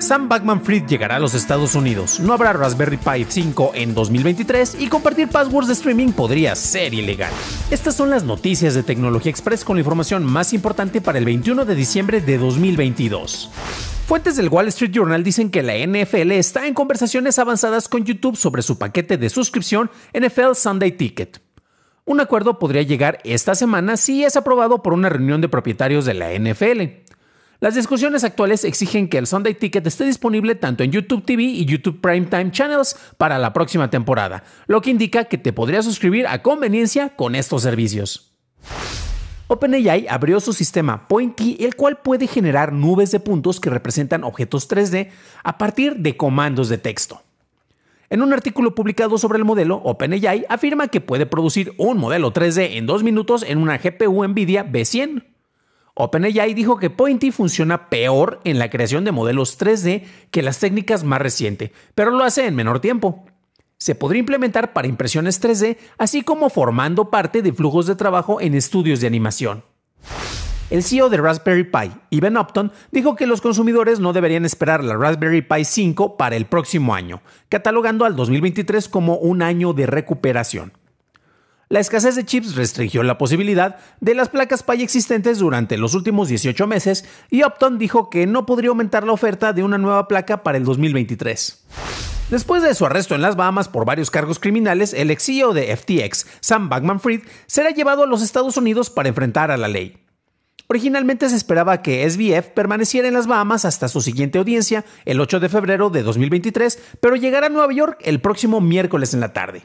Sam Backman Fried llegará a los Estados Unidos. No habrá Raspberry Pi 5 en 2023 y compartir passwords de streaming podría ser ilegal. Estas son las noticias de Tecnología Express con la información más importante para el 21 de diciembre de 2022. Fuentes del Wall Street Journal dicen que la NFL está en conversaciones avanzadas con YouTube sobre su paquete de suscripción NFL Sunday Ticket. Un acuerdo podría llegar esta semana si es aprobado por una reunión de propietarios de la NFL. Las discusiones actuales exigen que el Sunday Ticket esté disponible tanto en YouTube TV y YouTube Primetime Channels para la próxima temporada, lo que indica que te podrías suscribir a conveniencia con estos servicios. OpenAI abrió su sistema Pointy, el cual puede generar nubes de puntos que representan objetos 3D a partir de comandos de texto. En un artículo publicado sobre el modelo, OpenAI afirma que puede producir un modelo 3D en dos minutos en una GPU NVIDIA B100. OpenAI dijo que Pointy funciona peor en la creación de modelos 3D que las técnicas más recientes, pero lo hace en menor tiempo. Se podría implementar para impresiones 3D, así como formando parte de flujos de trabajo en estudios de animación. El CEO de Raspberry Pi, Ivan Upton, dijo que los consumidores no deberían esperar la Raspberry Pi 5 para el próximo año, catalogando al 2023 como un año de recuperación. La escasez de chips restringió la posibilidad de las placas PAI existentes durante los últimos 18 meses y Opton dijo que no podría aumentar la oferta de una nueva placa para el 2023. Después de su arresto en las Bahamas por varios cargos criminales, el ex CEO de FTX, Sam Bankman Fried, será llevado a los Estados Unidos para enfrentar a la ley. Originalmente se esperaba que SBF permaneciera en las Bahamas hasta su siguiente audiencia, el 8 de febrero de 2023, pero llegará a Nueva York el próximo miércoles en la tarde.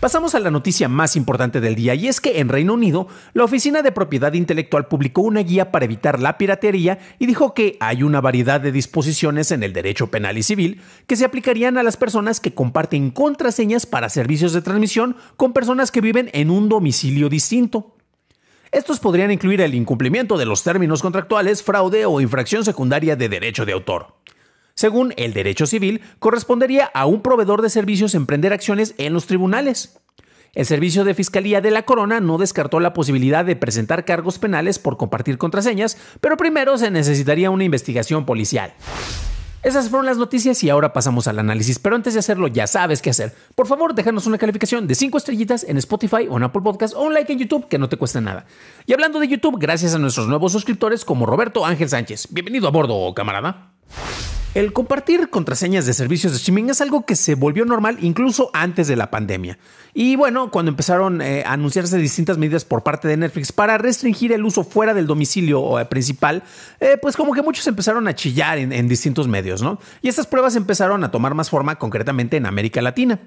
Pasamos a la noticia más importante del día y es que en Reino Unido la Oficina de Propiedad Intelectual publicó una guía para evitar la piratería y dijo que hay una variedad de disposiciones en el derecho penal y civil que se aplicarían a las personas que comparten contraseñas para servicios de transmisión con personas que viven en un domicilio distinto. Estos podrían incluir el incumplimiento de los términos contractuales, fraude o infracción secundaria de derecho de autor según el derecho civil, correspondería a un proveedor de servicios emprender acciones en los tribunales. El Servicio de Fiscalía de la Corona no descartó la posibilidad de presentar cargos penales por compartir contraseñas, pero primero se necesitaría una investigación policial. Esas fueron las noticias y ahora pasamos al análisis, pero antes de hacerlo ya sabes qué hacer. Por favor, déjanos una calificación de 5 estrellitas en Spotify o en Apple Podcast o un like en YouTube que no te cuesta nada. Y hablando de YouTube, gracias a nuestros nuevos suscriptores como Roberto Ángel Sánchez. Bienvenido a bordo, camarada. El compartir contraseñas de servicios de streaming es algo que se volvió normal incluso antes de la pandemia. Y bueno, cuando empezaron eh, a anunciarse distintas medidas por parte de Netflix para restringir el uso fuera del domicilio eh, principal, eh, pues como que muchos empezaron a chillar en, en distintos medios, ¿no? Y estas pruebas empezaron a tomar más forma concretamente en América Latina.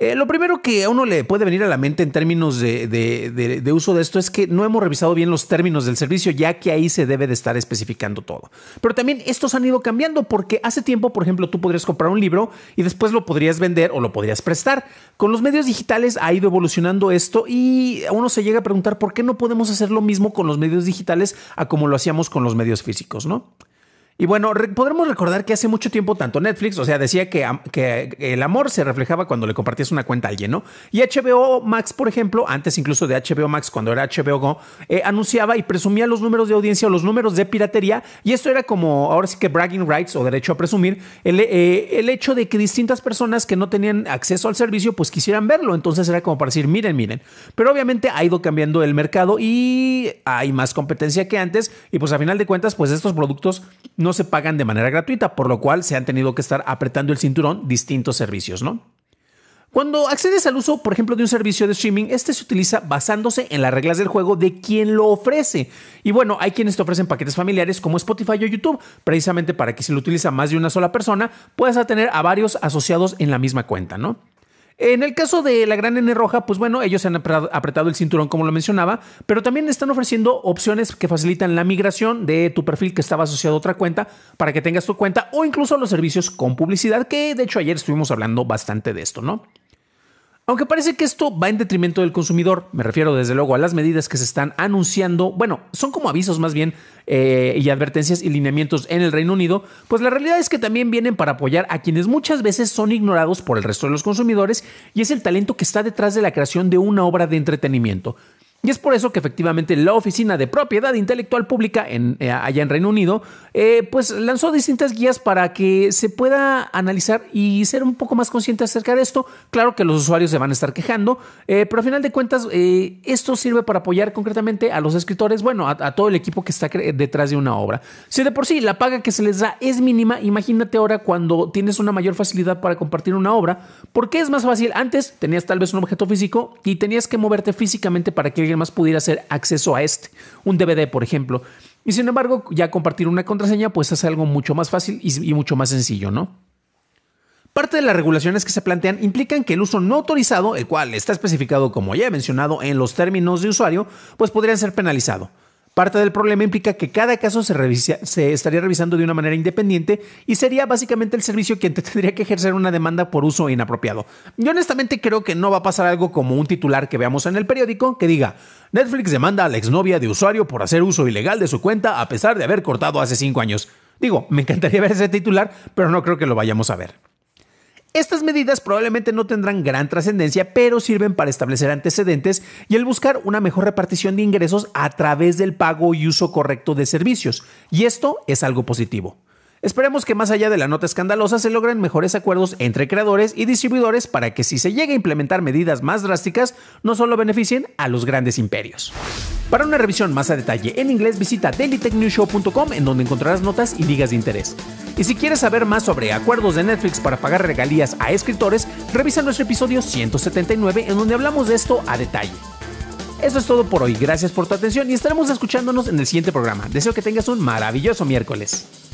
Eh, lo primero que a uno le puede venir a la mente en términos de, de, uso de esto es que no hemos revisado bien los términos del servicio, ya que ahí se debe de estar especificando todo. Pero también estos han ido cambiando porque hace tiempo, por ejemplo, tú podrías comprar un libro y después lo podrías vender o lo podrías prestar. Con los medios digitales ha ido evolucionando esto y uno se llega a preguntar por qué no podemos hacer lo mismo con los medios digitales a como lo hacíamos con los medios físicos, ¿no? Y bueno, podremos recordar que hace mucho tiempo tanto Netflix, o sea, decía que, el amor se reflejaba cuando le compartías una cuenta a alguien, ¿no? Y HBO Max, por ejemplo, antes incluso de HBO Max, cuando era HBO Go, eh, anunciaba y presumía los números de audiencia o los números de piratería. Y esto era como, ahora sí que bragging rights o derecho a presumir, el, eh, el hecho de que distintas personas que no tenían acceso al servicio, pues quisieran verlo. Entonces era como para decir, miren, miren. Pero obviamente ha ido cambiando el mercado y hay más competencia que antes. Y pues a final de cuentas, pues estos productos no no se pagan de manera gratuita, por lo cual se han tenido que estar apretando el cinturón distintos servicios, ¿no? Cuando accedes al uso, por ejemplo, de un servicio de streaming, este se utiliza basándose en las reglas del juego de quien lo ofrece. Y bueno, hay quienes te ofrecen paquetes familiares como Spotify o YouTube, precisamente para que si lo utiliza más de una sola persona, puedas tener a varios asociados en la misma cuenta, ¿no? En el caso de la gran N roja, pues bueno, ellos han apretado el cinturón, como lo mencionaba, pero también están ofreciendo opciones que facilitan la migración de tu perfil que estaba asociado a otra cuenta para que tengas tu cuenta o incluso los servicios con publicidad, que de hecho ayer estuvimos hablando bastante de esto, ¿no? Aunque parece que esto va en detrimento del consumidor, me refiero desde luego a las medidas que se están anunciando, bueno, son como avisos más bien eh, y advertencias y lineamientos en el Reino Unido, pues la realidad es que también vienen para apoyar a quienes muchas veces son ignorados por el resto de los consumidores y es el talento que está detrás de la creación de una obra de entretenimiento. Y es por eso que efectivamente la Oficina de Propiedad Intelectual Pública eh, allá en Reino Unido, eh, pues lanzó distintas guías para que se pueda analizar y ser un poco más consciente acerca de esto. Claro que los usuarios se van a estar quejando, eh, pero a final de cuentas esto sirve para apoyar concretamente a los escritores, bueno, a, a todo el equipo que está detrás de una obra. Si de por sí la paga que se les da es mínima, imagínate ahora cuando tienes una mayor facilidad para compartir una obra, porque es más fácil. Antes tenías tal vez un objeto físico y tenías que moverte físicamente para que alguien más pudiera hacer acceso a este, un DVD, por ejemplo. Y sin embargo, ya compartir una contraseña, pues hace algo mucho más fácil y, mucho más sencillo, ¿no? Parte de las regulaciones que se plantean implican que el uso no autorizado, el cual está especificado como ya he mencionado en los términos de usuario, pues podrían ser penalizado. Parte del problema implica que cada caso se, se estaría revisando de una manera independiente y sería básicamente el servicio quien tendría que ejercer una demanda por uso inapropiado. Yo honestamente creo que no va a pasar algo como un titular que veamos en el periódico que diga Netflix demanda a la exnovia de usuario por hacer uso ilegal de su cuenta a pesar de haber cortado hace cinco años. Digo, me encantaría ver ese titular, pero no creo que lo vayamos a ver. Estas medidas probablemente no tendrán gran trascendencia, pero sirven para establecer antecedentes y el buscar una mejor repartición de ingresos a través del pago y uso correcto de servicios, y esto es algo positivo. Esperemos que más allá de la nota escandalosa se logren mejores acuerdos entre creadores y distribuidores para que si se llega a implementar medidas más drásticas, no solo beneficien a los grandes imperios. Para una revisión más a detalle en inglés visita dailytechnewshow.com en donde encontrarás notas y ligas de interés. Y si quieres saber más sobre acuerdos de Netflix para pagar regalías a escritores, revisa nuestro episodio 179 en donde hablamos de esto a detalle. Eso es todo por hoy, gracias por tu atención y estaremos escuchándonos en el siguiente programa. Deseo que tengas un maravilloso miércoles.